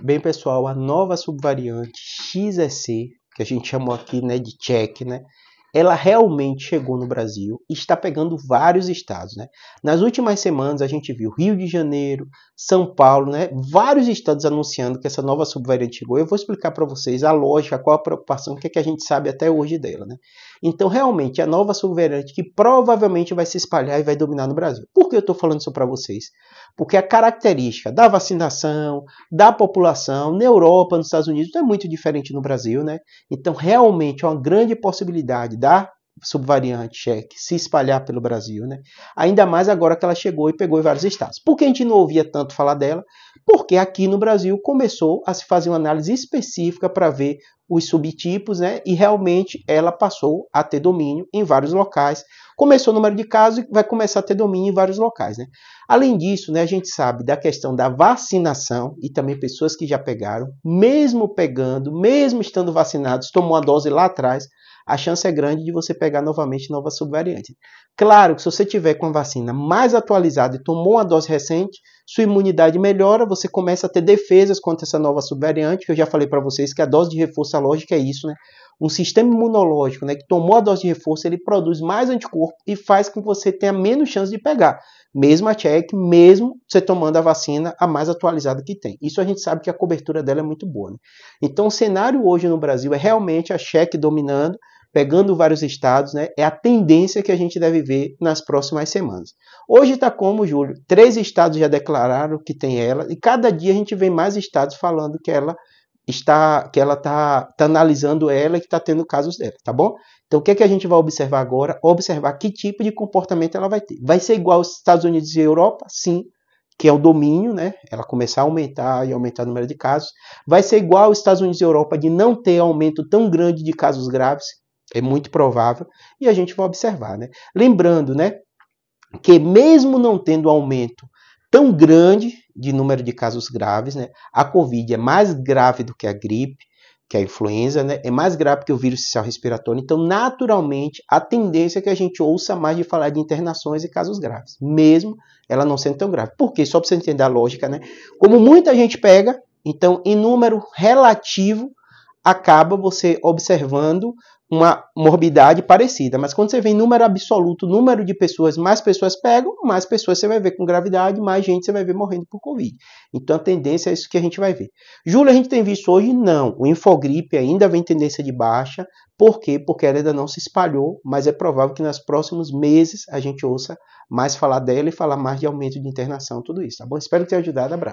Bem, pessoal, a nova subvariante XSC que a gente chamou aqui né, de check, né, ela realmente chegou no Brasil e está pegando vários estados. Né? Nas últimas semanas a gente viu Rio de Janeiro, São Paulo, né? vários estados anunciando que essa nova subvariante chegou. Eu vou explicar para vocês a lógica, qual a preocupação, o que, é que a gente sabe até hoje dela. Né? Então, realmente, a nova subvariante que provavelmente vai se espalhar e vai dominar no Brasil. Por que eu estou falando isso para vocês? Porque a característica da vacinação, da população, na Europa, nos Estados Unidos, é muito diferente no Brasil. Né? Então, realmente, é uma grande possibilidade da subvariante cheque se espalhar pelo Brasil, né? Ainda mais agora que ela chegou e pegou em vários estados. Por que a gente não ouvia tanto falar dela? Porque aqui no Brasil começou a se fazer uma análise específica para ver os subtipos, né? E realmente ela passou a ter domínio em vários locais. Começou o número de casos e vai começar a ter domínio em vários locais, né? Além disso, né, a gente sabe da questão da vacinação e também pessoas que já pegaram, mesmo pegando, mesmo estando vacinados, tomou a dose lá atrás, a chance é grande de você pegar novamente nova subvariante. Claro que se você tiver com a vacina mais atualizada e tomou uma dose recente, sua imunidade melhora, você começa a ter defesas contra essa nova subvariante, que eu já falei para vocês que a dose de reforço imunológico é isso, né? Um sistema imunológico né, que tomou a dose de reforço, ele produz mais anticorpo e faz com que você tenha menos chance de pegar. Mesmo a check, mesmo você tomando a vacina a mais atualizada que tem. Isso a gente sabe que a cobertura dela é muito boa. Né? Então o cenário hoje no Brasil é realmente a check dominando, pegando vários estados, né? É a tendência que a gente deve ver nas próximas semanas. Hoje está como, Júlio? Três estados já declararam que tem ela, e cada dia a gente vê mais estados falando que ela está que ela está tá analisando ela e que está tendo casos dela, tá bom? Então o que, é que a gente vai observar agora? Observar que tipo de comportamento ela vai ter. Vai ser igual aos Estados Unidos e Europa? Sim, que é o domínio, né? Ela começar a aumentar e aumentar o número de casos. Vai ser igual aos Estados Unidos e Europa de não ter aumento tão grande de casos graves? É muito provável e a gente vai observar, né? Lembrando, né, que mesmo não tendo aumento tão grande de número de casos graves, né? A Covid é mais grave do que a gripe, que é a influenza, né? É mais grave que o vírus respiratório. Então, naturalmente, a tendência é que a gente ouça mais de falar de internações e casos graves, mesmo ela não sendo tão grave. Porque, só para você entender a lógica, né? Como muita gente pega, então, em número relativo, acaba você observando uma morbidade parecida. Mas quando você vê em número absoluto, número de pessoas, mais pessoas pegam, mais pessoas você vai ver com gravidade, mais gente você vai ver morrendo por Covid. Então a tendência é isso que a gente vai ver. Julho a gente tem visto hoje? Não. O Infogripe ainda vem tendência de baixa. Por quê? Porque ela ainda não se espalhou, mas é provável que nos próximos meses a gente ouça mais falar dela e falar mais de aumento de internação, tudo isso, tá bom? Espero ter ajudado. Abraço.